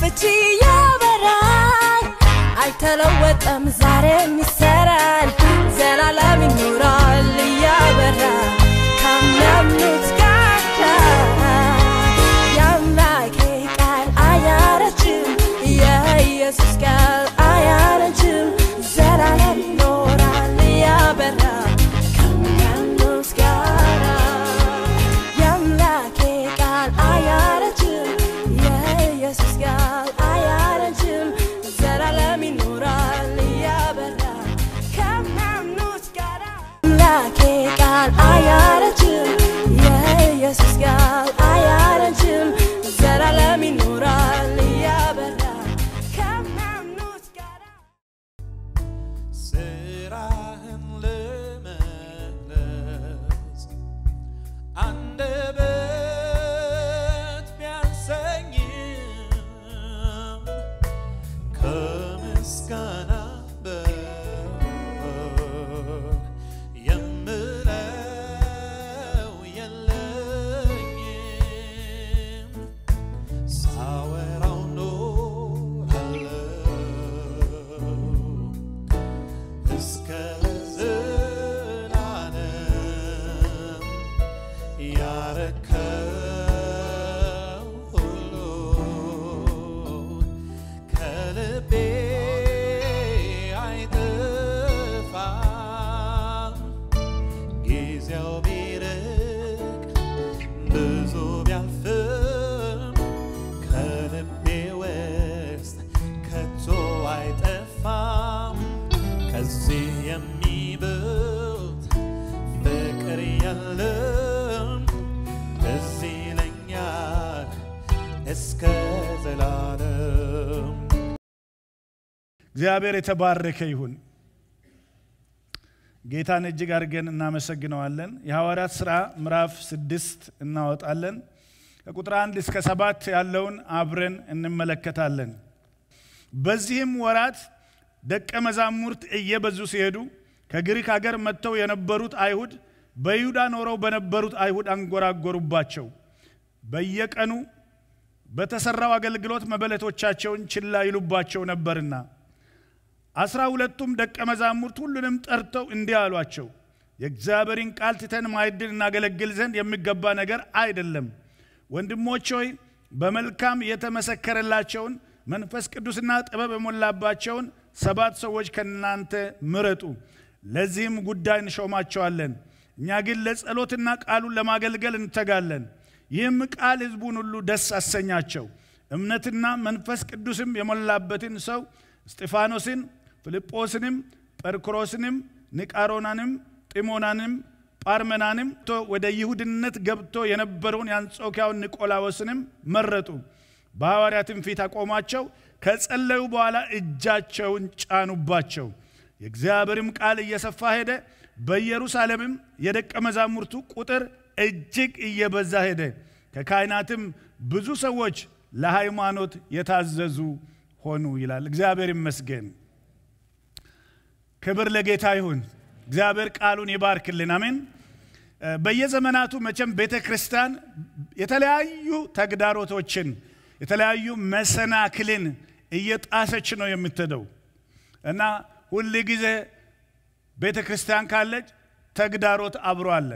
ፍቺ ያበራል አይተለወጠም ዛሬም ይሰራል የለም ትዝ ይለኛል እስከ ዘላለም። እግዚአብሔር የተባረከ ይሁን። ጌታን እጅግ አድርገን እናመሰግነዋለን። የሐዋርያት ሥራ ምዕራፍ ስድስት እናወጣለን። ከቁጥር አንድ እስከ ሰባት ያለውን አብረን እንመለከታለን። በዚህም ወራት ደቀ መዛሙርት እየበዙ ሲሄዱ ከግሪክ አገር መጥተው የነበሩት አይሁድ በይሁዳ ኖረው በነበሩት አይሁድ አንጎራጎሩባቸው። በየቀኑ በተሰራው አገልግሎት መበለቶቻቸውን ችላ ይሉባቸው ነበርና አስራ ሁለቱም ደቀ መዛሙርት ሁሉንም ጠርተው እንዲህ አሏቸው፣ የእግዚአብሔርን ቃል ትተን ማዕድን እናገለግል ዘንድ የሚገባ ነገር አይደለም። ወንድሞች ሆይ በመልካም የተመሰከረላቸውን መንፈስ ቅዱስና ጥበብ የሞላባቸውን ሰባት ሰዎች ከእናንተ ምረጡ፣ ለዚህም ጉዳይ እንሾማቸዋለን እኛ ግን ለጸሎትና ቃሉን ለማገልገል እንተጋለን። ይህም ቃል ሕዝቡን ሁሉ ደስ አሰኛቸው። እምነትና መንፈስ ቅዱስም የሞላበትን ሰው እስጢፋኖስን፣ ፊልጶስንም፣ ጴርክሮስንም፣ ኒቃሮናንም፣ ጢሞናንም፣ ጳርመናንም ወደ ይሁድነት ገብቶ የነበረውን የአንጾኪያውን ኒቆላዎስንም መረጡ። በሐዋርያትም ፊት አቆማቸው። ከጸለዩ በኋላ እጃቸውን ጫኑባቸው። የእግዚአብሔርም ቃል እየሰፋ ሄደ። በኢየሩሳሌምም የደቀ መዛሙርቱ ቁጥር እጅግ እየበዛ ሄደ። ከካህናትም ብዙ ሰዎች ለሃይማኖት የታዘዙ ሆኑ ይላል። እግዚአብሔር ይመስገን። ክብር ለጌታ ይሁን። እግዚአብሔር ቃሉን ይባርክልን። አሜን። በየዘመናቱ መቼም ቤተ ክርስቲያን የተለያዩ ተግዳሮቶችን የተለያዩ መሰናክልን እየጣሰች ነው የምትሄደው እና ሁል ጊዜ ቤተ ክርስቲያን ካለች ተግዳሮት አብሮ አለ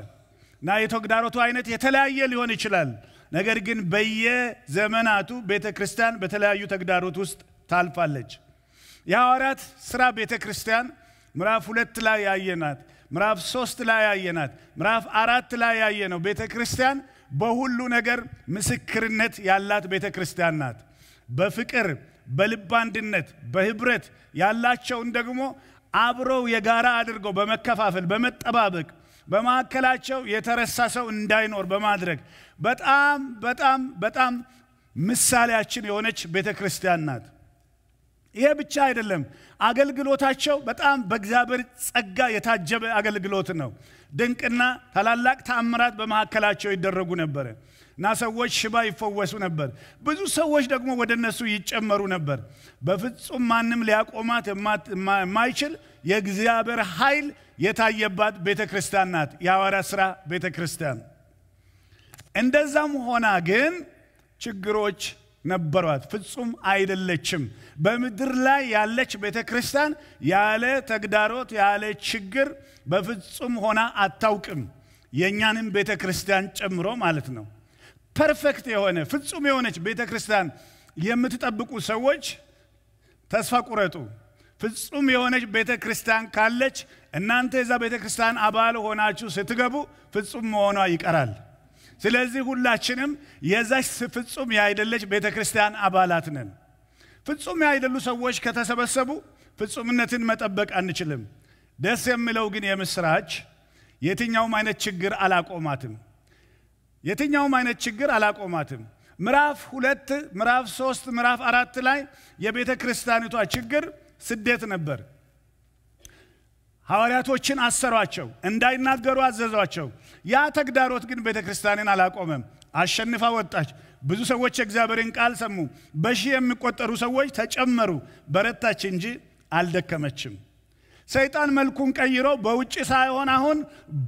እና የተግዳሮቱ አይነት የተለያየ ሊሆን ይችላል። ነገር ግን በየዘመናቱ ቤተ ክርስቲያን በተለያዩ ተግዳሮት ውስጥ ታልፋለች። የሐዋርያት ሥራ ቤተ ክርስቲያን ምዕራፍ ሁለት ላይ ያየናት፣ ምዕራፍ ሶስት ላይ ያየናት፣ ምዕራፍ አራት ላይ ያየነው ቤተ ክርስቲያን በሁሉ ነገር ምስክርነት ያላት ቤተ ክርስቲያን ናት። በፍቅር በልብ አንድነት በህብረት ያላቸውን ደግሞ አብረው የጋራ አድርገው በመከፋፈል በመጠባበቅ በማዕከላቸው የተረሳ ሰው እንዳይኖር በማድረግ በጣም በጣም በጣም ምሳሌያችን የሆነች ቤተ ክርስቲያን ናት። ይሄ ብቻ አይደለም። አገልግሎታቸው በጣም በእግዚአብሔር ጸጋ የታጀበ አገልግሎት ነው። ድንቅና ታላላቅ ተአምራት በመካከላቸው ይደረጉ ነበረ። እና ሰዎች ሽባ ይፈወሱ ነበር። ብዙ ሰዎች ደግሞ ወደ እነሱ ይጨመሩ ነበር። በፍጹም ማንም ሊያቆማት የማይችል የእግዚአብሔር ኃይል የታየባት ቤተ ክርስቲያን ናት፣ የሐዋርያ ሥራ ቤተ ክርስቲያን። እንደዛም ሆና ግን ችግሮች ነበሯት። ፍጹም አይደለችም። በምድር ላይ ያለች ቤተ ክርስቲያን ያለ ተግዳሮት ያለ ችግር በፍጹም ሆና አታውቅም። የእኛንም ቤተ ክርስቲያን ጨምሮ ማለት ነው። ፐርፌክት የሆነ ፍጹም የሆነች ቤተ ክርስቲያን የምትጠብቁ ሰዎች ተስፋ ቁረጡ። ፍጹም የሆነች ቤተ ክርስቲያን ካለች እናንተ የዛ ቤተ ክርስቲያን አባል ሆናችሁ ስትገቡ ፍጹም መሆኗ ይቀራል። ስለዚህ ሁላችንም የዛች ፍጹም ያይደለች ቤተ ክርስቲያን አባላት ነን። ፍጹም ያይደሉ ሰዎች ከተሰበሰቡ ፍጹምነትን መጠበቅ አንችልም። ደስ የሚለው ግን የምስራች የትኛውም አይነት ችግር አላቆማትም። የትኛውም አይነት ችግር አላቆማትም። ምዕራፍ ሁለት ምዕራፍ ሶስት ምዕራፍ አራት ላይ የቤተ ክርስቲያኒቷ ችግር ስደት ነበር። ሐዋርያቶችን አሰሯቸው፣ እንዳይናገሩ አዘዟቸው። ያ ተግዳሮት ግን ቤተ ክርስቲያንን አላቆመም፣ አሸንፋ ወጣች። ብዙ ሰዎች የእግዚአብሔርን ቃል ሰሙ፣ በሺህ የሚቆጠሩ ሰዎች ተጨመሩ። በረታች እንጂ አልደከመችም። ሰይጣን መልኩን ቀይሮ በውጭ ሳይሆን አሁን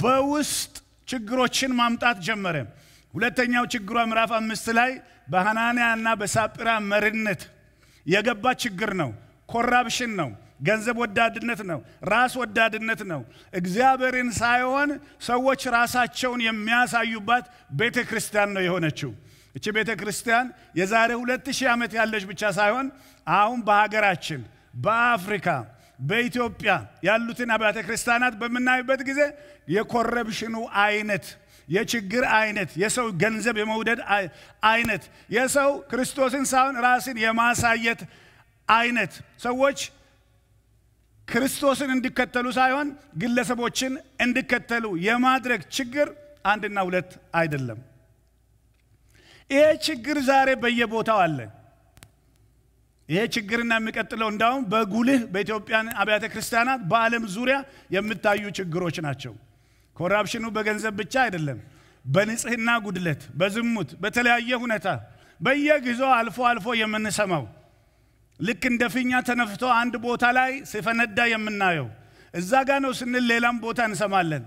በውስጥ ችግሮችን ማምጣት ጀመረ። ሁለተኛው ችግሯ ምዕራፍ አምስት ላይ በሐናንያ እና በሳጲራ መሪነት የገባ ችግር ነው። ኮራፕሽን ነው። ገንዘብ ወዳድነት ነው። ራስ ወዳድነት ነው። እግዚአብሔርን ሳይሆን ሰዎች ራሳቸውን የሚያሳዩባት ቤተ ክርስቲያን ነው የሆነችው። እቺ ቤተ ክርስቲያን የዛሬ ሁለት ሺህ ዓመት ያለች ብቻ ሳይሆን አሁን በሀገራችን፣ በአፍሪካ፣ በኢትዮጵያ ያሉትን አብያተ ክርስቲያናት በምናይበት ጊዜ የኮረፕሽኑ አይነት የችግር አይነት፣ የሰው ገንዘብ የመውደድ አይነት፣ የሰው ክርስቶስን ሳይሆን ራስን የማሳየት አይነት፣ ሰዎች ክርስቶስን እንዲከተሉ ሳይሆን ግለሰቦችን እንዲከተሉ የማድረግ ችግር አንድና ሁለት አይደለም። ይሄ ችግር ዛሬ በየቦታው አለ። ይሄ ችግርና የሚቀጥለው እንዳውም በጉልህ በኢትዮጵያ አብያተ ክርስቲያናት በዓለም ዙሪያ የሚታዩ ችግሮች ናቸው። ኮራፕሽኑ በገንዘብ ብቻ አይደለም፣ በንጽህና ጉድለት፣ በዝሙት፣ በተለያየ ሁኔታ በየጊዜው አልፎ አልፎ የምንሰማው ልክ እንደ ፊኛ ተነፍቶ አንድ ቦታ ላይ ሲፈነዳ የምናየው እዛ ጋ ነው ስንል ሌላም ቦታ እንሰማለን።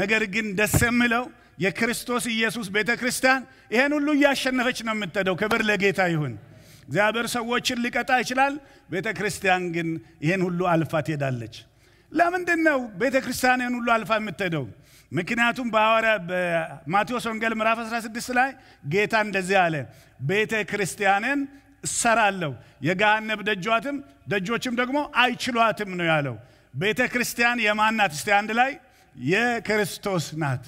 ነገር ግን ደስ የሚለው የክርስቶስ ኢየሱስ ቤተ ክርስቲያን ይሄን ሁሉ እያሸነፈች ነው የምትሄደው። ክብር ለጌታ ይሁን። እግዚአብሔር ሰዎችን ሊቀጣ ይችላል። ቤተ ክርስቲያን ግን ይሄን ሁሉ አልፋ ትሄዳለች። ለምንድን ነው ቤተ ክርስቲያንን ሁሉ አልፋ የምትሄደው? ምክንያቱም በሐዋርያ በማቴዎስ ወንጌል ምዕራፍ 16 ላይ ጌታ እንደዚህ አለ፣ ቤተ ክርስቲያንን እሰራለሁ የገሃነብ ደጇትም ደጆችም ደግሞ አይችሏትም ነው ያለው። ቤተ ክርስቲያን የማን ናት? እስቲ አንድ ላይ የክርስቶስ ናት።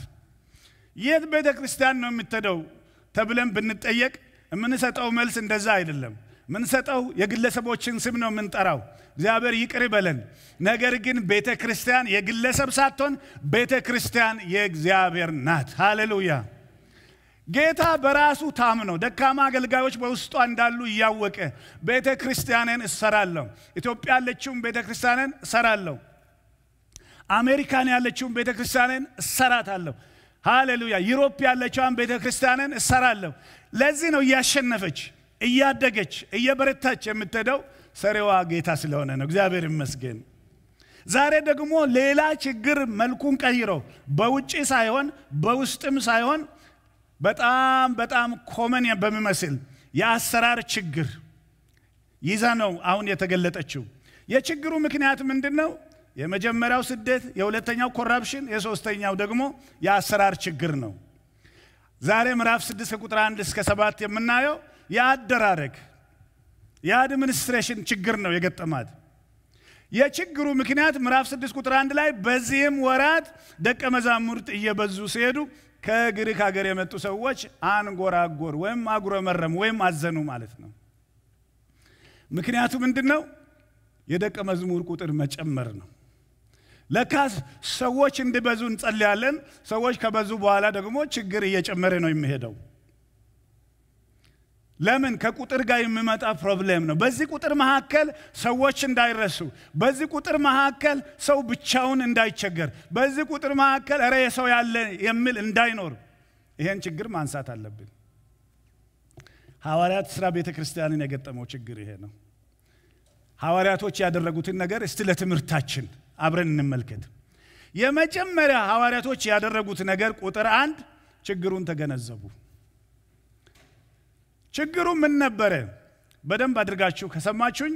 የት ቤተ ክርስቲያን ነው የምትሄደው ተብለን ብንጠየቅ የምንሰጠው መልስ እንደዛ አይደለም። የምንሰጠው የግለሰቦችን ስም ነው የምንጠራው። እግዚአብሔር ይቅር ይበለን። ነገር ግን ቤተ ክርስቲያን የግለሰብ ሳትሆን ቤተ ክርስቲያን የእግዚአብሔር ናት። ሃሌሉያ። ጌታ በራሱ ታምኖ ደካማ አገልጋዮች በውስጧ እንዳሉ እያወቀ ቤተ ክርስቲያንን እሰራለሁ፣ ኢትዮጵያ ያለችውን ቤተ ክርስቲያንን እሰራለሁ፣ አሜሪካን ያለችውን ቤተ ክርስቲያንን እሰራታለሁ። ሃሌሉያ። ዩሮፕ ያለችዋን ቤተ ክርስቲያንን እሰራለሁ። ለዚህ ነው እያሸነፈች እያደገች እየበረታች የምትሄደው። ሰሬዋ ጌታ ስለሆነ ነው። እግዚአብሔር ይመስገን። ዛሬ ደግሞ ሌላ ችግር መልኩን ቀይሮ በውጭ ሳይሆን በውስጥም ሳይሆን በጣም በጣም ኮመን በሚመስል የአሰራር ችግር ይዛ ነው አሁን የተገለጠችው። የችግሩ ምክንያት ምንድን ነው? የመጀመሪያው ስደት፣ የሁለተኛው ኮራፕሽን፣ የሶስተኛው ደግሞ የአሰራር ችግር ነው። ዛሬ ምዕራፍ 6 ከቁጥር 1 እስከ 7 የምናየው የአደራረግ የአድሚኒስትሬሽን ችግር ነው የገጠማት። የችግሩ ምክንያት ምዕራፍ 6 ቁጥር አንድ ላይ በዚህም ወራት ደቀ መዛሙርት እየበዙ ሲሄዱ ከግሪክ ሀገር የመጡ ሰዎች አንጎራጎር ወይም አጉረመረሙ ወይም አዘኑ ማለት ነው። ምክንያቱ ምንድን ነው? የደቀ መዝሙር ቁጥር መጨመር ነው። ለካስ ሰዎች እንዲበዙ እንጸልያለን። ሰዎች ከበዙ በኋላ ደግሞ ችግር እየጨመረ ነው የሚሄደው። ለምን ከቁጥር ጋር የሚመጣ ፕሮብሌም ነው። በዚህ ቁጥር መካከል ሰዎች እንዳይረሱ፣ በዚህ ቁጥር መካከል ሰው ብቻውን እንዳይቸገር፣ በዚህ ቁጥር መካከል ረ የሰው ያለ የሚል እንዳይኖር ይሄን ችግር ማንሳት አለብን። ሐዋርያት ስራ ቤተ ክርስቲያንን የገጠመው ችግር ይሄ ነው። ሐዋርያቶች ያደረጉትን ነገር እስቲ ለትምህርታችን አብረን እንመልከት። የመጀመሪያ ሐዋርያቶች ያደረጉት ነገር ቁጥር አንድ ችግሩን ተገነዘቡ። ችግሩ ምን ነበረ? በደንብ አድርጋችሁ ከሰማችሁኝ፣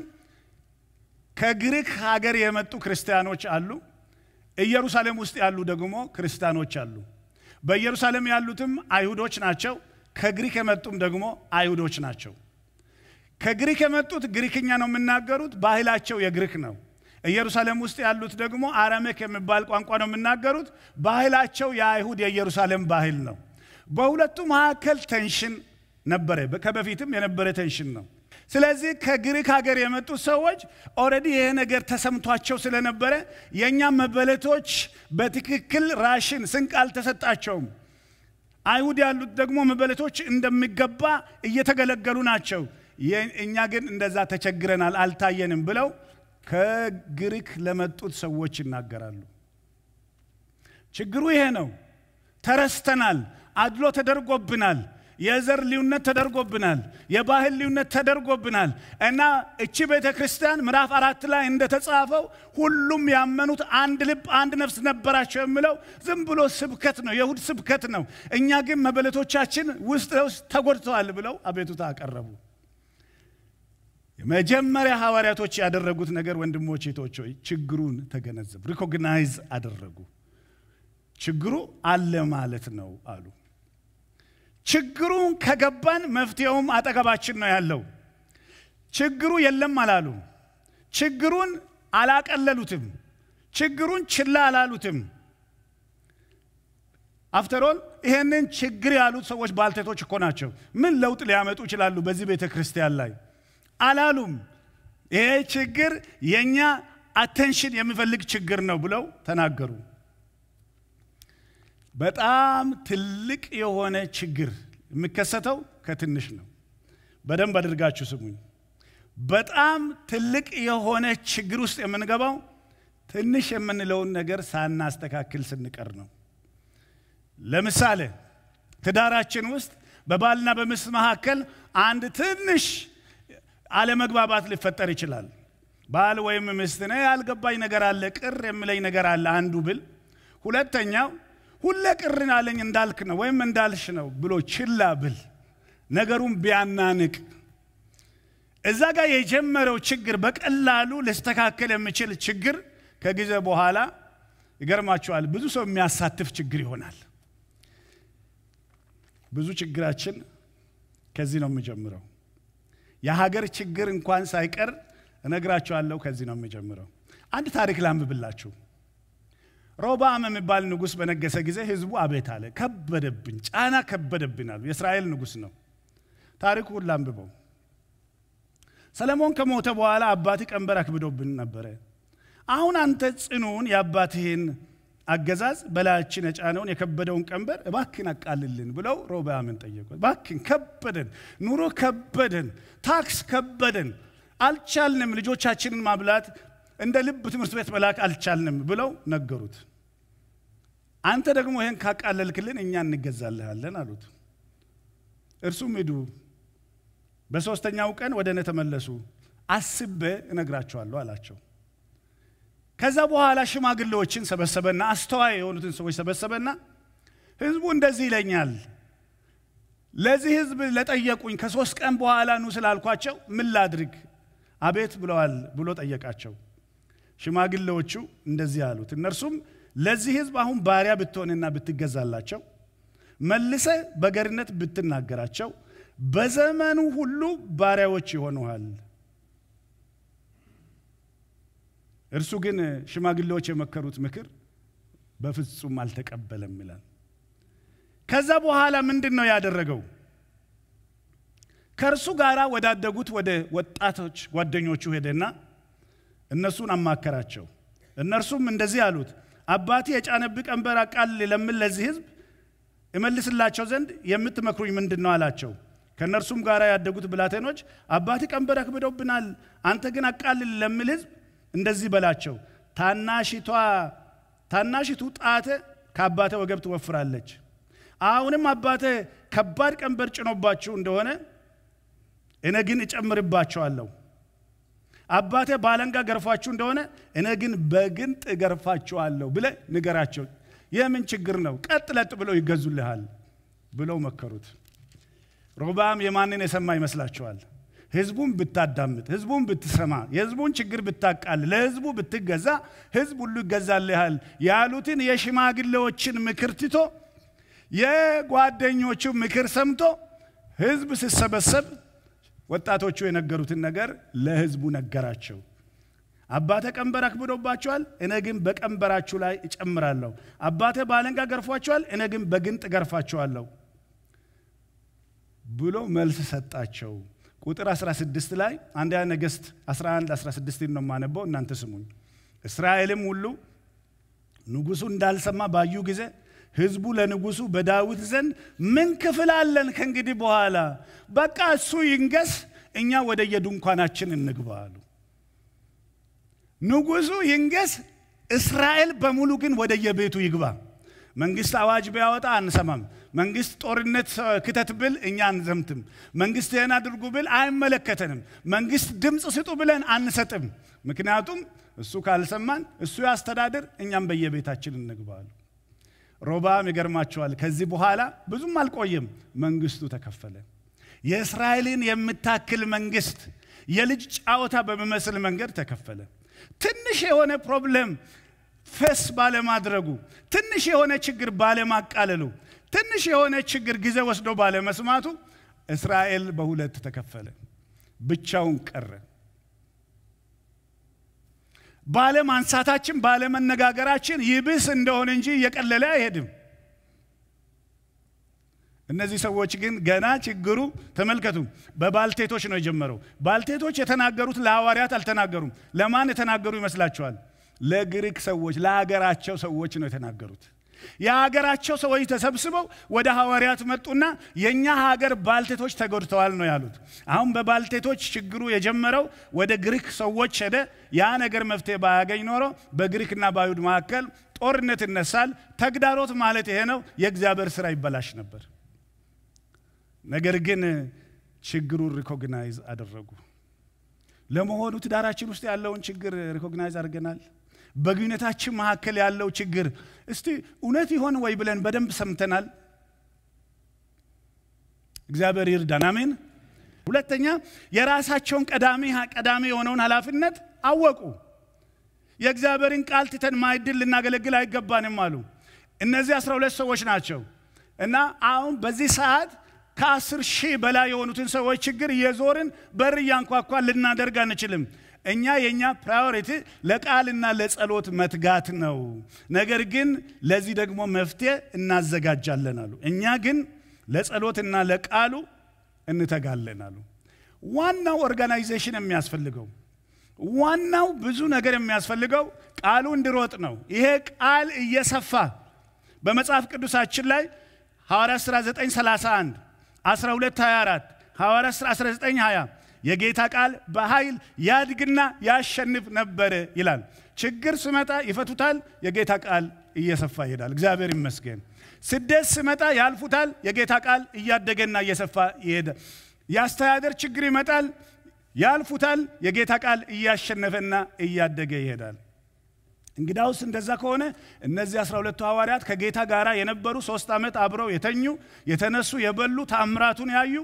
ከግሪክ ሀገር የመጡ ክርስቲያኖች አሉ። ኢየሩሳሌም ውስጥ ያሉ ደግሞ ክርስቲያኖች አሉ። በኢየሩሳሌም ያሉትም አይሁዶች ናቸው። ከግሪክ የመጡም ደግሞ አይሁዶች ናቸው። ከግሪክ የመጡት ግሪክኛ ነው የሚናገሩት፣ ባህላቸው የግሪክ ነው። ኢየሩሳሌም ውስጥ ያሉት ደግሞ አረሜክ የሚባል ቋንቋ ነው የሚናገሩት፣ ባህላቸው የአይሁድ የኢየሩሳሌም ባህል ነው። በሁለቱ መካከል ቴንሽን ነበረ። ከበፊትም የነበረ ቴንሽን ነው። ስለዚህ ከግሪክ ሀገር የመጡ ሰዎች ኦረዲ ይሄ ነገር ተሰምቷቸው ስለነበረ የእኛ መበለቶች በትክክል ራሽን ስንቅ አልተሰጣቸውም። አይሁድ ያሉት ደግሞ መበለቶች እንደሚገባ እየተገለገሉ ናቸው። እኛ ግን እንደዛ ተቸግረናል፣ አልታየንም ብለው ከግሪክ ለመጡት ሰዎች ይናገራሉ። ችግሩ ይሄ ነው። ተረስተናል፣ አድሎ ተደርጎብናል የዘር ልዩነት ተደርጎብናል፣ የባህል ልዩነት ተደርጎብናል እና እቺ ቤተ ክርስቲያን ምዕራፍ አራት ላይ እንደተጻፈው ሁሉም ያመኑት አንድ ልብ፣ አንድ ነፍስ ነበራቸው የሚለው ዝም ብሎ ስብከት ነው፣ የሁድ ስብከት ነው። እኛ ግን መበለቶቻችን ውስጥ ለውስጥ ተጎድተዋል ብለው አቤቱታ አቀረቡ። የመጀመሪያ ሐዋርያቶች ያደረጉት ነገር ወንድሞች ቶች ችግሩን ተገነዘቡ፣ ሪኮግናይዝ አደረጉ። ችግሩ አለ ማለት ነው አሉ። ችግሩን ከገባን መፍትሄውም አጠገባችን ነው ያለው። ችግሩ የለም አላሉ። ችግሩን አላቀለሉትም። ችግሩን ችላ አላሉትም። አፍተሮል ይሄንን ችግር ያሉት ሰዎች ባልቴቶች እኮ ናቸው። ምን ለውጥ ሊያመጡ ይችላሉ በዚህ ቤተ ክርስቲያን ላይ አላሉም። ይሄ ችግር የእኛ አቴንሽን የሚፈልግ ችግር ነው ብለው ተናገሩ። በጣም ትልቅ የሆነ ችግር የሚከሰተው ከትንሽ ነው። በደንብ አድርጋችሁ ስሙኝ። በጣም ትልቅ የሆነ ችግር ውስጥ የምንገባው ትንሽ የምንለውን ነገር ሳናስተካክል ስንቀር ነው። ለምሳሌ ትዳራችን ውስጥ በባልና በሚስት መካከል አንድ ትንሽ አለመግባባት ሊፈጠር ይችላል። ባል ወይም ሚስት ነ ያልገባኝ ነገር አለ፣ ቅር የሚለኝ ነገር አለ አንዱ ብል፣ ሁለተኛው ሁለ ቅርን አለኝ እንዳልክ ነው ወይም እንዳልሽ ነው ብሎ ችላ ብል ነገሩን ቢያናንቅ እዛ ጋር የጀመረው ችግር በቀላሉ ልስተካከል የምችል ችግር ከጊዜ በኋላ ይገርማቸዋል። ብዙ ሰው የሚያሳትፍ ችግር ይሆናል። ብዙ ችግራችን ከዚህ ነው የምጀምረው። የሀገር ችግር እንኳን ሳይቀር እነግራቸዋለሁ፣ ከዚህ ነው የምጀምረው። አንድ ታሪክ ላንብብላችሁ። ሮባም የሚባል ንጉሥ በነገሰ ጊዜ ህዝቡ አቤት አለ። ከበደብን፣ ጫና ከበደብን አሉ። የእስራኤል ንጉሥ ነው። ታሪኩ ሁላ አንብበው። ሰለሞን ከሞተ በኋላ አባት ቀንበር አክብዶብን ነበረ። አሁን አንተ ጽኑን የአባትህን አገዛዝ በላያችን የጫነውን የከበደውን ቀንበር እባክን አቃልልን ብለው ሮባምን ጠየቁት። እባክን ከበደን፣ ኑሮ ከበደን፣ ታክስ ከበደን፣ አልቻልንም ልጆቻችንን ማብላት እንደ ልብ ትምህርት ቤት መላክ አልቻልንም ብለው ነገሩት። አንተ ደግሞ ይህን ካቃለልክልን እኛ እንገዛልሃለን አሉት። እርሱም ሂዱ። በሦስተኛው ቀን ወደ እኔ ተመለሱ፣ አስቤ እነግራቸዋለሁ አላቸው። ከዛ በኋላ ሽማግሌዎችን ሰበሰበና አስተዋይ የሆኑትን ሰዎች ሰበሰበና ህዝቡ እንደዚህ ይለኛል፣ ለዚህ ህዝብ ለጠየቁኝ ከሶስት ቀን በኋላ ኑ ስላልኳቸው ምን ላድርግ አቤት ብለዋል ብሎ ጠየቃቸው። ሽማግሌዎቹ እንደዚህ አሉት። እነርሱም ለዚህ ህዝብ አሁን ባሪያ ብትሆንና ብትገዛላቸው፣ መልሰ በገርነት ብትናገራቸው፣ በዘመኑ ሁሉ ባሪያዎች ይሆኑሃል። እርሱ ግን ሽማግሌዎች የመከሩት ምክር በፍጹም አልተቀበለም ይላል። ከዛ በኋላ ምንድን ነው ያደረገው? ከእርሱ ጋር ወዳደጉት ወደ ወጣቶች ጓደኞቹ ሄደና እነሱን አማከራቸው። እነርሱም እንደዚህ አሉት፣ አባቴ የጫነብ ቀንበር አቃል ለምን ለዚህ ህዝብ እመልስላቸው ዘንድ የምትመክሩኝ ምንድን ነው አላቸው። ከእነርሱም ጋር ያደጉት ብላቴኖች አባቴ ቀንበር አክብደውብናል፣ አንተ ግን አቃልል ለሚል ህዝብ እንደዚህ በላቸው፣ ታናሽቷ ታናሽቱ ጣት ከአባቴ ወገብ ትወፍራለች። አሁንም አባቴ ከባድ ቀንበር ጭኖባችሁ እንደሆነ እኔ ግን እጨምርባቸዋለሁ አባቴ ባለንጋ ገርፏችሁ እንደሆነ እኔ ግን በግንጥ እገርፋችኋለሁ ብለ ንገራቸው። የምን ችግር ነው? ቀጥ ለጥ ብለው ይገዙልሃል ብለው መከሩት። ሮባም የማንን የሰማ ይመስላችኋል? ህዝቡን ብታዳምጥ፣ ህዝቡን ብትሰማ፣ የህዝቡን ችግር ብታቃል፣ ለህዝቡ ብትገዛ፣ ህዝብ ሁሉ ይገዛልሃል ያሉትን የሽማግሌዎችን ምክር ትቶ የጓደኞቹ ምክር ሰምቶ ህዝብ ሲሰበሰብ ወጣቶቹ የነገሩትን ነገር ለህዝቡ ነገራቸው አባተ ቀንበር አክብዶባቸዋል እኔ ግን በቀንበራችሁ ላይ እጨምራለሁ አባተ ባለንጋ ገርፏቸዋል እኔ ግን በግንጥ ገርፋቸዋለሁ ብሎ መልስ ሰጣቸው ቁጥር 16 ላይ አንደኛ ነገስት 11 16 ነው ማነበው እናንተ ስሙኝ እስራኤልም ሁሉ ንጉሱ እንዳልሰማ ባዩ ጊዜ ህዝቡ ለንጉሱ በዳዊት ዘንድ ምን ክፍል አለን ከእንግዲህ በኋላ በቃ እሱ ይንገስ እኛ ወደ የድንኳናችን እንግባ አሉ ንጉሱ ይንገስ እስራኤል በሙሉ ግን ወደ የቤቱ ይግባ መንግስት አዋጅ ቢያወጣ አንሰማም መንግስት ጦርነት ክተት ብል እኛ አንዘምትም መንግስት ይህን አድርጉ ብል አይመለከተንም መንግስት ድምፅ ስጡ ብለን አንሰጥም ምክንያቱም እሱ ካልሰማን እሱ ያስተዳድር እኛም በየቤታችን እንግባሉ ሮባም ይገርማቸዋል። ከዚህ በኋላ ብዙም አልቆየም። መንግስቱ ተከፈለ። የእስራኤልን የምታክል መንግስት የልጅ ጫወታ በሚመስል መንገድ ተከፈለ። ትንሽ የሆነ ፕሮብለም ፈስ ባለማድረጉ፣ ትንሽ የሆነ ችግር ባለማቃለሉ፣ ትንሽ የሆነ ችግር ጊዜ ወስዶ ባለመስማቱ እስራኤል በሁለት ተከፈለ፣ ብቻውን ቀረ። ባለማንሳታችን ባለመነጋገራችን ይብስ እንደሆነ እንጂ እየቀለለ አይሄድም። እነዚህ ሰዎች ግን ገና ችግሩ ተመልከቱ፣ በባልቴቶች ነው የጀመረው። ባልቴቶች የተናገሩት ለሐዋርያት አልተናገሩም። ለማን የተናገሩ ይመስላችኋል? ለግሪክ ሰዎች፣ ለሀገራቸው ሰዎች ነው የተናገሩት። የሀገራቸው ሰዎች ተሰብስበው ወደ ሐዋርያት መጡና የእኛ ሀገር ባልቴቶች ተጎድተዋል ነው ያሉት። አሁን በባልቴቶች ችግሩ የጀመረው ወደ ግሪክ ሰዎች ሄደ። ያ ነገር መፍትሄ ባያገኝ ኖሮ በግሪክና በአይሁድ መካከል ጦርነት ይነሳል። ተግዳሮት ማለት ይሄ ነው። የእግዚአብሔር ስራ ይበላሽ ነበር። ነገር ግን ችግሩን ሪኮግናይዝ አደረጉ። ለመሆኑ ትዳራችን ውስጥ ያለውን ችግር ሪኮግናይዝ አድርገናል? በግንኙነታችን መካከል ያለው ችግር እስቲ እውነት ይሆን ወይ ብለን በደንብ ሰምተናል። እግዚአብሔር ይርዳን። አሜን። ሁለተኛ የራሳቸውን ቀዳሚ ቀዳሚ የሆነውን ኃላፊነት አወቁ። የእግዚአብሔርን ቃል ትተን ማዕድን ልናገለግል አይገባንም አሉ። እነዚህ አስራ ሁለት ሰዎች ናቸው እና አሁን በዚህ ሰዓት ከአስር ሺህ በላይ የሆኑትን ሰዎች ችግር እየዞርን በር እያንኳኳ ልናደርግ አንችልም። እኛ የእኛ ፕራዮሪቲ ለቃልና ለጸሎት መትጋት ነው። ነገር ግን ለዚህ ደግሞ መፍትሄ እናዘጋጃለን አሉ። እኛ ግን ለጸሎትና ለቃሉ እንተጋለን አሉ። ዋናው ኦርጋናይዜሽን የሚያስፈልገው ዋናው ብዙ ነገር የሚያስፈልገው ቃሉ እንዲሮጥ ነው። ይሄ ቃል እየሰፋ በመጽሐፍ ቅዱሳችን ላይ ሐዋርያ ሥራ 31 12 24 ሐዋርያ ሥራ 19 20 የጌታ ቃል በኃይል ያድግና ያሸንፍ ነበር ይላል። ችግር ስመጣ ይፈቱታል፣ የጌታ ቃል እየሰፋ ይሄዳል። እግዚአብሔር ይመስገን። ስደት ስመጣ ያልፉታል፣ የጌታ ቃል እያደገና እየሰፋ ይሄዳል። የአስተዳደር ችግር ይመጣል፣ ያልፉታል፣ የጌታ ቃል እያሸነፈና እያደገ ይሄዳል። እንግዳውስ እንደዛ ከሆነ እነዚህ አስራ ሁለቱ ሐዋርያት ከጌታ ጋር የነበሩ ሶስት ዓመት አብረው የተኙ የተነሱ የበሉ ታምራቱን ያዩ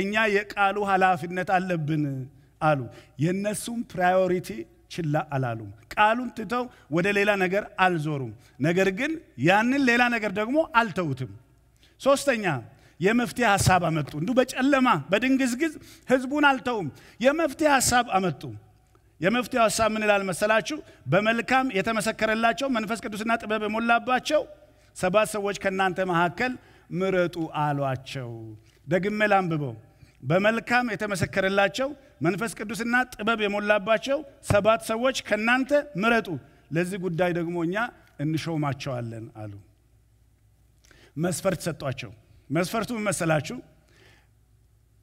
እኛ የቃሉ ኃላፊነት አለብን አሉ። የእነሱም ፕራዮሪቲ ችላ አላሉም። ቃሉን ትተው ወደ ሌላ ነገር አልዞሩም። ነገር ግን ያንን ሌላ ነገር ደግሞ አልተውትም። ሶስተኛ የመፍትሄ ሀሳብ አመጡ። እንዲሁ በጨለማ በድንግዝግዝ ህዝቡን አልተውም። የመፍትሄ ሀሳብ አመጡ። የመፍትሄ ሀሳብ ምን ይላል መሰላችሁ? በመልካም የተመሰከረላቸው መንፈስ ቅዱስና ጥበብ የሞላባቸው ሰባት ሰዎች ከእናንተ መካከል ምረጡ አሏቸው። ደግሜ ላንብበው። በመልካም የተመሰከረላቸው መንፈስ ቅዱስና ጥበብ የሞላባቸው ሰባት ሰዎች ከናንተ ምረጡ፣ ለዚህ ጉዳይ ደግሞ እኛ እንሾማቸዋለን አሉ። መስፈርት ሰጧቸው። መስፈርቱ መሰላችሁ?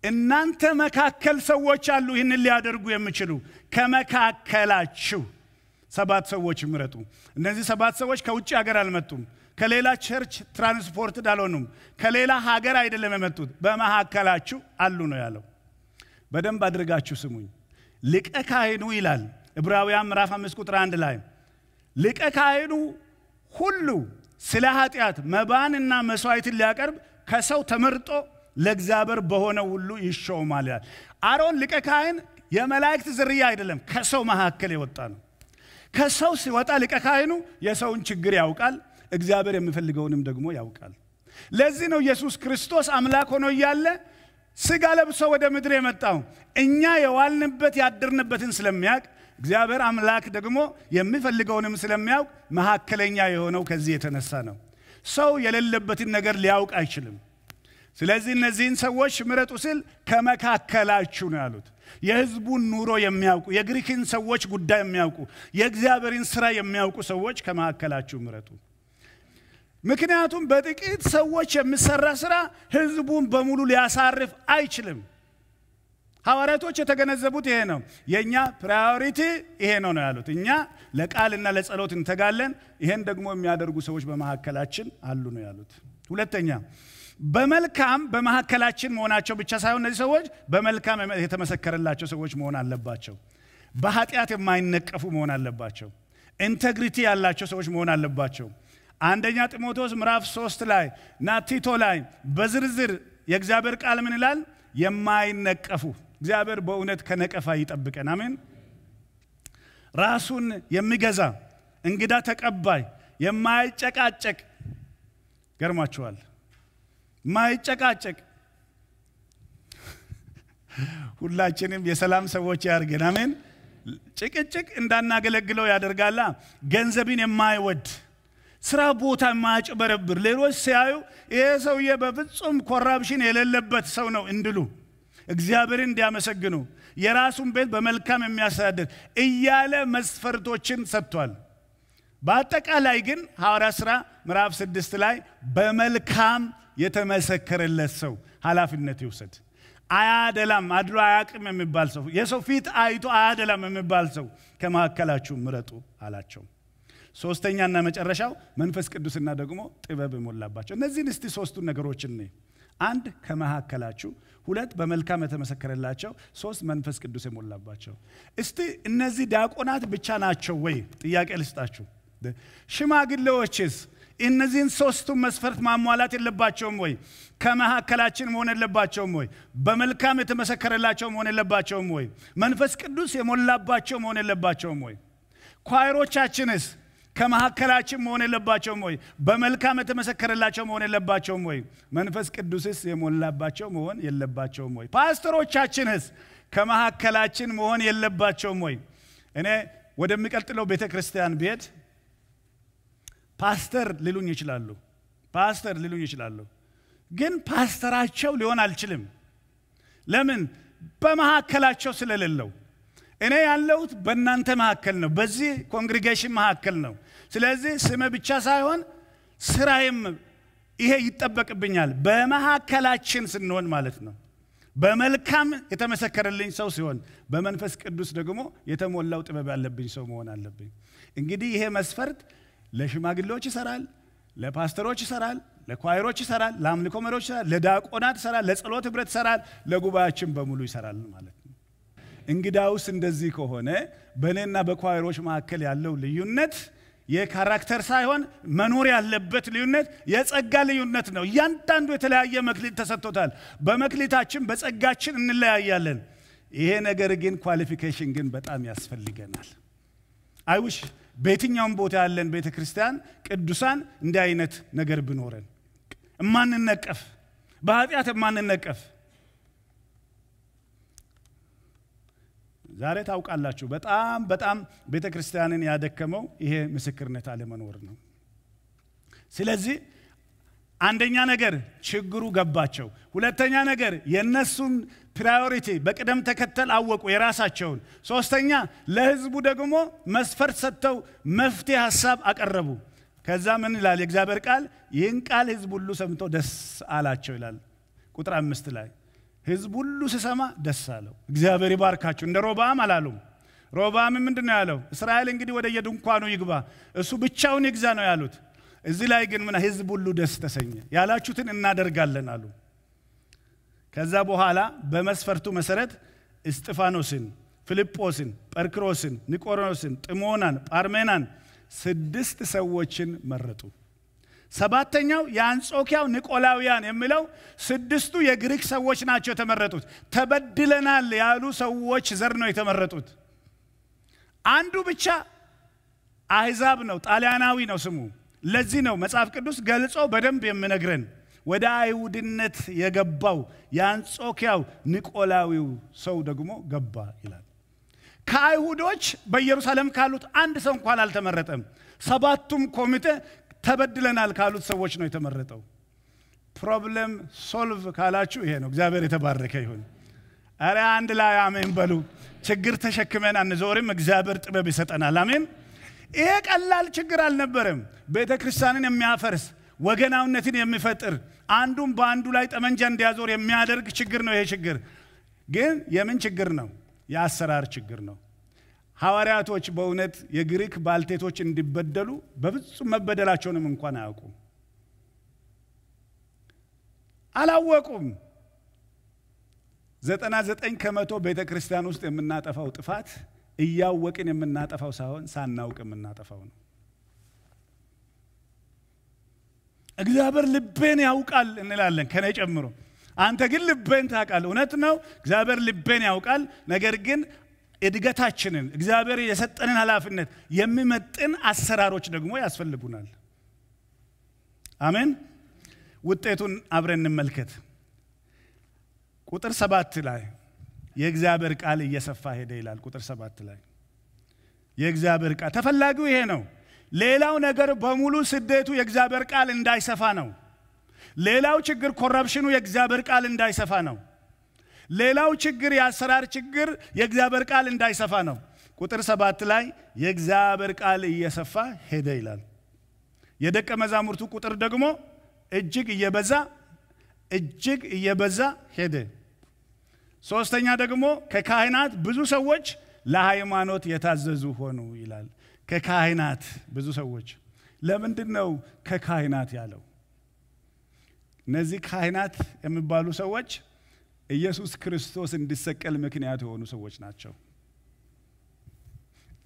እናንተ መካከል ሰዎች አሉ ይህንን ሊያደርጉ የሚችሉ ከመካከላችሁ ሰባት ሰዎች ምረጡ። እነዚህ ሰባት ሰዎች ከውጭ ሀገር አልመጡም። ከሌላ ቸርች ትራንስፖርትድ አልሆኑም። ከሌላ ሀገር አይደለም የመጡት፣ በመካከላችሁ አሉ ነው ያለው። በደንብ አድርጋችሁ ስሙኝ። ሊቀ ካህኑ ይላል ዕብራውያን ምዕራፍ አምስት ቁጥር አንድ ላይ ሊቀ ካህኑ ሁሉ ስለ ኃጢአት መባንና መስዋዕትን ሊያቀርብ ከሰው ተመርጦ ለእግዚአብሔር በሆነ ሁሉ ይሾማል ይላል። አሮን ሊቀ ካህን የመላእክት ዝርያ አይደለም፣ ከሰው መካከል የወጣ ነው። ከሰው ሲወጣ ሊቀ ካህኑ የሰውን ችግር ያውቃል፣ እግዚአብሔር የምፈልገውንም ደግሞ ያውቃል። ለዚህ ነው ኢየሱስ ክርስቶስ አምላክ ሆኖ እያለ ስጋ ለብሶ ወደ ምድር የመጣው እኛ የዋልንበት ያድርንበትን ስለሚያውቅ እግዚአብሔር አምላክ ደግሞ የሚፈልገውንም ስለሚያውቅ መካከለኛ የሆነው ከዚህ የተነሳ ነው። ሰው የሌለበትን ነገር ሊያውቅ አይችልም። ስለዚህ እነዚህን ሰዎች ምረጡ ስል ከመካከላችሁ ነው ያሉት። የህዝቡን ኑሮ የሚያውቁ የግሪክን ሰዎች ጉዳይ የሚያውቁ የእግዚአብሔርን ስራ የሚያውቁ ሰዎች ከመካከላችሁ ምረጡ። ምክንያቱም በጥቂት ሰዎች የሚሰራ ስራ ህዝቡን በሙሉ ሊያሳርፍ አይችልም። ሐዋርያቶች የተገነዘቡት ይሄ ነው። የእኛ ፕራዮሪቲ ይሄ ነው ነው ያሉት። እኛ ለቃልና ለጸሎት እንተጋለን፣ ይሄን ደግሞ የሚያደርጉ ሰዎች በመካከላችን አሉ ነው ያሉት። ሁለተኛ በመልካም በመካከላችን መሆናቸው ብቻ ሳይሆን እነዚህ ሰዎች በመልካም የተመሰከረላቸው ሰዎች መሆን አለባቸው። በኃጢአት የማይነቀፉ መሆን አለባቸው። ኢንተግሪቲ ያላቸው ሰዎች መሆን አለባቸው። አንደኛ ጢሞቴዎስ ምዕራፍ ሶስት ላይ እና ቲቶ ላይ በዝርዝር የእግዚአብሔር ቃል ምን ይላል? የማይነቀፉ እግዚአብሔር በእውነት ከነቀፋ ይጠብቀን። አሜን። ራሱን የሚገዛ እንግዳ ተቀባይ የማይጨቃጨቅ ገርማችኋል። የማይጨቃጨቅ ሁላችንም የሰላም ሰዎች ያርገን። አሜን። ጭቅጭቅ እንዳናገለግለው ያደርጋላ። ገንዘብን የማይወድ ስራ ቦታ ማጭበረብር፣ ሌሎች ሲያዩ ይሄ ሰውዬ በፍጹም ኮራፕሽን የሌለበት ሰው ነው እንድሉ፣ እግዚአብሔርን እንዲያመሰግኑ፣ የራሱን ቤት በመልካም የሚያስተዳድር እያለ መስፈርቶችን ሰጥቷል። በአጠቃላይ ግን ሐዋርያ ሥራ ምዕራፍ ስድስት ላይ በመልካም የተመሰከረለት ሰው ኃላፊነት ይውሰድ። አያደላም፣ አድሎ አያቅም የሚባል ሰው፣ የሰው ፊት አይቶ አያደላም የሚባል ሰው ከመካከላችሁ ምረጡ አላቸው። ሶስተኛና መጨረሻው መንፈስ ቅዱስና ደግሞ ጥበብ ሞላባቸው። እነዚህን እስቲ ሶስቱን ነገሮችን እኔ አንድ ከመካከላችሁ፣ ሁለት በመልካም የተመሰከረላቸው፣ ሶስት መንፈስ ቅዱስ የሞላባቸው። እስቲ እነዚህ ዲያቆናት ብቻ ናቸው ወይ? ጥያቄ ልስጣችሁ። ሽማግሌዎችስ እነዚህን ሶስቱን መስፈርት ማሟላት የለባቸውም ወይ? ከመካከላችን መሆን የለባቸውም ወይ? በመልካም የተመሰከረላቸው መሆን የለባቸውም ወይ? መንፈስ ቅዱስ የሞላባቸው መሆን የለባቸውም ወይ? ኳይሮቻችንስ ከመካከላችን መሆን የለባቸውም ወይ? በመልካም የተመሰከረላቸው መሆን የለባቸውም ወይ? መንፈስ ቅዱስስ የሞላባቸው መሆን የለባቸውም ወይ? ፓስተሮቻችንስ ከመካከላችን መሆን የለባቸውም ወይ? እኔ ወደሚቀጥለው ቤተ ክርስቲያን ብሄድ ፓስተር ሊሉኝ ይችላሉ፣ ፓስተር ሊሉኝ ይችላሉ። ግን ፓስተራቸው ሊሆን አልችልም። ለምን? በመካከላቸው ስለሌለው እኔ ያለሁት በእናንተ መካከል ነው፣ በዚህ ኮንግሪጌሽን መካከል ነው። ስለዚህ ስም ብቻ ሳይሆን ስራዬም ይሄ ይጠበቅብኛል። በመካከላችን ስንሆን ማለት ነው። በመልካም የተመሰከረልኝ ሰው ሲሆን፣ በመንፈስ ቅዱስ ደግሞ የተሞላው ጥበብ ያለብኝ ሰው መሆን አለብኝ። እንግዲህ ይሄ መስፈርት ለሽማግሌዎች ይሰራል፣ ለፓስተሮች ይሰራል፣ ለኳይሮች ይሰራል፣ ለአምልኮ መሪዎች ይሰራል፣ ለዲያቆናት ይሰራል፣ ለጸሎት ህብረት ይሰራል፣ ለጉባኤያችን በሙሉ ይሰራል ማለት ነው። እንግዳውስ እንደዚህ ከሆነ በእኔና በኳይሮች መካከል ያለው ልዩነት የካራክተር ሳይሆን መኖር ያለበት ልዩነት የጸጋ ልዩነት ነው። እያንዳንዱ የተለያየ መክሊት ተሰጥቶታል። በመክሊታችን በጸጋችን እንለያያለን። ይሄ ነገር ግን ኳሊፊኬሽን ግን በጣም ያስፈልገናል። አይውሽ በየትኛውም ቦታ ያለን ቤተ ክርስቲያን ቅዱሳን እንዲህ አይነት ነገር ብኖረን እማንነቀፍ፣ በኃጢአት እማንነቀፍ፣ ዛሬ ታውቃላችሁ፣ በጣም በጣም ቤተ ክርስቲያንን ያደከመው ይሄ ምስክርነት አለመኖር ነው። ስለዚህ አንደኛ ነገር ችግሩ ገባቸው። ሁለተኛ ነገር የእነሱን ፕራዮሪቲ በቅደም ተከተል አወቁ የራሳቸውን። ሶስተኛ ለህዝቡ ደግሞ መስፈርት ሰጥተው መፍትሄ ሀሳብ አቀረቡ። ከዛ ምን ይላል የእግዚአብሔር ቃል? ይህን ቃል ህዝብ ሁሉ ሰምቶ ደስ አላቸው ይላል ቁጥር አምስት ላይ ህዝብ ሁሉ ስሰማ ደስ አለው። እግዚአብሔር ይባርካችሁ። እንደ ሮባም አላሉም። ሮባም ምንድን ነው ያለው? እስራኤል እንግዲህ ወደ የድንኳኑ ይግባ፣ እሱ ብቻውን ይግዛ ነው ያሉት። እዚህ ላይ ግን ምና ህዝብ ሁሉ ደስ ተሰኘ፣ ያላችሁትን እናደርጋለን አሉ። ከዛ በኋላ በመስፈርቱ መሰረት እስጢፋኖስን፣ ፊልጶስን፣ ጰርክሮስን፣ ኒቆሮስን፣ ጥሞናን፣ ጳርሜናን ስድስት ሰዎችን መረጡ። ሰባተኛው የአንጾኪያው ኒቆላውያን የሚለው ስድስቱ የግሪክ ሰዎች ናቸው የተመረጡት። ተበድለናል ያሉ ሰዎች ዘር ነው የተመረጡት። አንዱ ብቻ አህዛብ ነው፣ ጣሊያናዊ ነው ስሙ። ለዚህ ነው መጽሐፍ ቅዱስ ገልጾ በደንብ የምነግረን ወደ አይሁድነት የገባው የአንጾኪያው ኒቆላዊው ሰው ደግሞ ገባ ይላል። ከአይሁዶች በኢየሩሳሌም ካሉት አንድ ሰው እንኳን አልተመረጠም። ሰባቱም ኮሚቴ ተበድለናል ካሉት ሰዎች ነው የተመረጠው ፕሮብለም ሶልቭ ካላችሁ ይሄ ነው እግዚአብሔር የተባረከ ይሁን አረ አንድ ላይ አሜን በሉ ችግር ተሸክመን አንዞርም እግዚአብሔር ጥበብ ይሰጠናል አሜን ይሄ ቀላል ችግር አልነበረም ቤተ ክርስቲያንን የሚያፈርስ ወገናውነትን የሚፈጥር አንዱም በአንዱ ላይ ጠመንጃ እንዲያዞር የሚያደርግ ችግር ነው ይሄ ችግር ግን የምን ችግር ነው የአሰራር ችግር ነው ሐዋርያቶች በእውነት የግሪክ ባልቴቶች እንዲበደሉ በፍጹም መበደላቸውንም እንኳን አያውቁም። አላወቁም። ዘጠና ዘጠኝ ከመቶ ቤተ ክርስቲያን ውስጥ የምናጠፋው ጥፋት እያወቅን የምናጠፋው ሳይሆን ሳናውቅ የምናጠፋው ነው። እግዚአብሔር ልቤን ያውቃል እንላለን ከኔ ጨምሮ። አንተ ግን ልቤን ታውቃል። እውነት ነው፣ እግዚአብሔር ልቤን ያውቃል። ነገር ግን እድገታችንን እግዚአብሔር የሰጠንን ኃላፊነት የሚመጥን አሰራሮች ደግሞ ያስፈልጉናል። አሜን። ውጤቱን አብረን እንመልከት። ቁጥር ሰባት ላይ የእግዚአብሔር ቃል እየሰፋ ሄደ ይላል። ቁጥር ሰባት ላይ የእግዚአብሔር ቃል ተፈላጊው ይሄ ነው። ሌላው ነገር በሙሉ ስደቱ የእግዚአብሔር ቃል እንዳይሰፋ ነው። ሌላው ችግር ኮረፕሽኑ የእግዚአብሔር ቃል እንዳይሰፋ ነው። ሌላው ችግር የአሰራር ችግር የእግዚአብሔር ቃል እንዳይሰፋ ነው። ቁጥር ሰባት ላይ የእግዚአብሔር ቃል እየሰፋ ሄደ ይላል። የደቀ መዛሙርቱ ቁጥር ደግሞ እጅግ እየበዛ እጅግ እየበዛ ሄደ። ሶስተኛ ደግሞ ከካህናት ብዙ ሰዎች ለሃይማኖት የታዘዙ ሆኑ ይላል። ከካህናት ብዙ ሰዎች ለምንድን ነው ከካህናት ያለው? እነዚህ ካህናት የሚባሉ ሰዎች ኢየሱስ ክርስቶስ እንዲሰቀል ምክንያት የሆኑ ሰዎች ናቸው።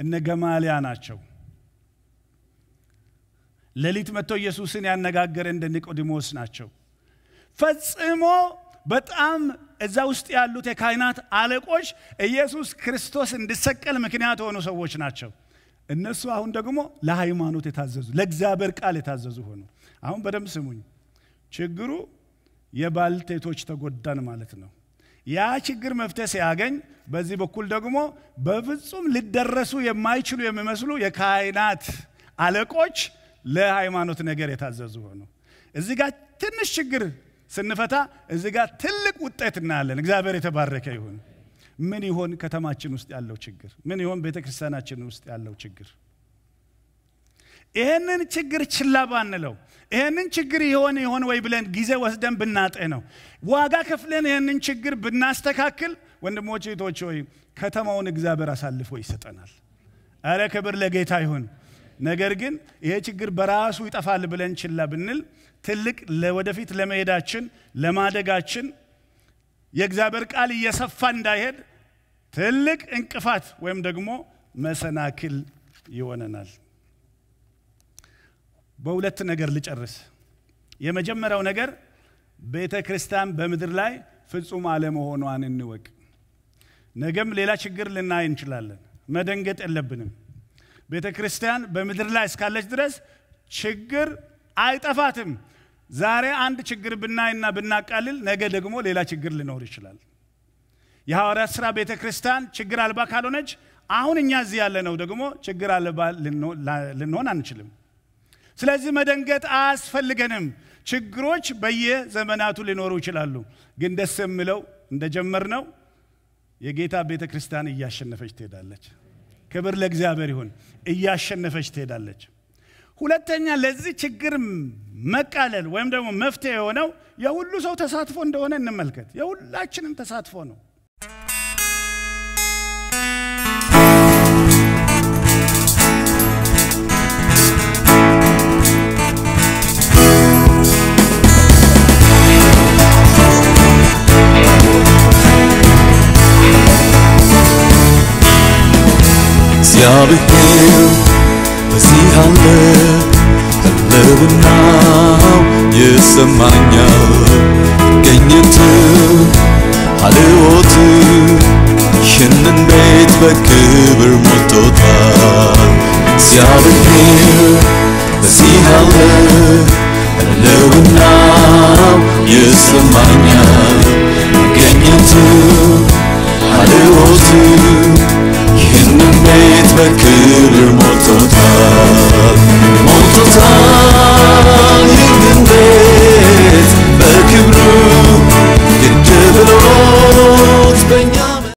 እነ ገማሊያ ናቸው። ሌሊት መጥቶ ኢየሱስን ያነጋገረ እንደ ኒቆዲሞስ ናቸው። ፈጽሞ በጣም እዛ ውስጥ ያሉት የካህናት አለቆች ኢየሱስ ክርስቶስ እንዲሰቀል ምክንያት የሆኑ ሰዎች ናቸው። እነሱ አሁን ደግሞ ለሃይማኖት የታዘዙ ለእግዚአብሔር ቃል የታዘዙ ሆኑ። አሁን በደንብ ስሙኝ። ችግሩ የባልቴቶች ተጎዳን ማለት ነው። ያ ችግር መፍትሄ ሲያገኝ፣ በዚህ በኩል ደግሞ በፍጹም ሊደረሱ የማይችሉ የሚመስሉ የካህናት አለቆች ለሃይማኖት ነገር የታዘዙ ሆኑ። እዚህ ጋር ትንሽ ችግር ስንፈታ እዚህ ጋር ትልቅ ውጤት እናያለን። እግዚአብሔር የተባረከ ይሁን። ምን ይሆን ከተማችን ውስጥ ያለው ችግር? ምን ይሆን ቤተ ክርስቲያናችን ውስጥ ያለው ችግር? ይህንን ችግር ችላ ባንለው ይህንን ችግር የሆነ የሆነ ወይ ብለን ጊዜ ወስደን ብናጠ ነው ዋጋ ከፍለን ይህንን ችግር ብናስተካክል ወንድሞች እህቶች ሆይ ከተማውን እግዚአብሔር አሳልፎ ይሰጠናል አረ ክብር ለጌታ ይሁን ነገር ግን ይሄ ችግር በራሱ ይጠፋል ብለን ችላ ብንል ትልቅ ለወደፊት ለመሄዳችን ለማደጋችን የእግዚአብሔር ቃል እየሰፋ እንዳይሄድ ትልቅ እንቅፋት ወይም ደግሞ መሰናክል ይሆነናል በሁለት ነገር ልጨርስ። የመጀመሪያው ነገር ቤተ ክርስቲያን በምድር ላይ ፍጹም አለመሆኗን እንወቅ። ነገም ሌላ ችግር ልናይ እንችላለን። መደንገጥ የለብንም። ቤተ ክርስቲያን በምድር ላይ እስካለች ድረስ ችግር አይጠፋትም። ዛሬ አንድ ችግር ብናይና ብናቃልል ነገ ደግሞ ሌላ ችግር ሊኖር ይችላል። የሐዋርያት ሥራ ቤተ ክርስቲያን ችግር አልባ ካልሆነች አሁን እኛ እዚህ ያለነው ደግሞ ችግር አልባ ልንሆን አንችልም። ስለዚህ መደንገጥ አያስፈልገንም። ችግሮች በየዘመናቱ ሊኖሩ ይችላሉ። ግን ደስ የምለው እንደጀመርነው የጌታ ቤተ ክርስቲያን እያሸነፈች ትሄዳለች። ክብር ለእግዚአብሔር ይሁን። እያሸነፈች ትሄዳለች። ሁለተኛ ለዚህ ችግር መቃለል ወይም ደግሞ መፍትሄ የሆነው የሁሉ ሰው ተሳትፎ እንደሆነ እንመልከት። የሁላችንም ተሳትፎ ነው። እግዚአብሔር በዚህ አለ ህልውናው ይሰማኛል ገኘት አልዎት ይህንን ቤት በክብር ሞቶታል እግዚአብሔር በዚህ አለ ህልውናው ይሰማኛል ገኘት አልዎት بيت بكير مرتضى مرتضى